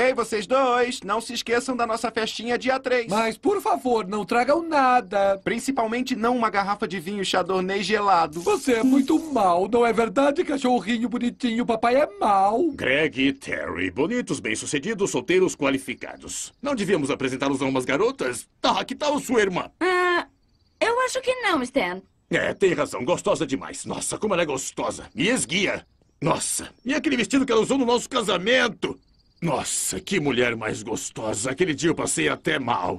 Ei, vocês dois, não se esqueçam da nossa festinha dia 3. Mas, por favor, não tragam nada. Principalmente não uma garrafa de vinho chardonnay gelado. Você é muito mal, não é verdade, cachorrinho bonitinho? Papai é mal. Greg e Terry, bonitos, bem-sucedidos, solteiros, qualificados. Não devíamos apresentá-los a umas garotas? Ah, que tal sua irmã? Ah, eu acho que não, Stan. É, tem razão. Gostosa demais. Nossa, como ela é gostosa. E esguia. Nossa, e aquele vestido que ela usou no nosso casamento? Nossa, que mulher mais gostosa. Aquele dia eu passei até mal.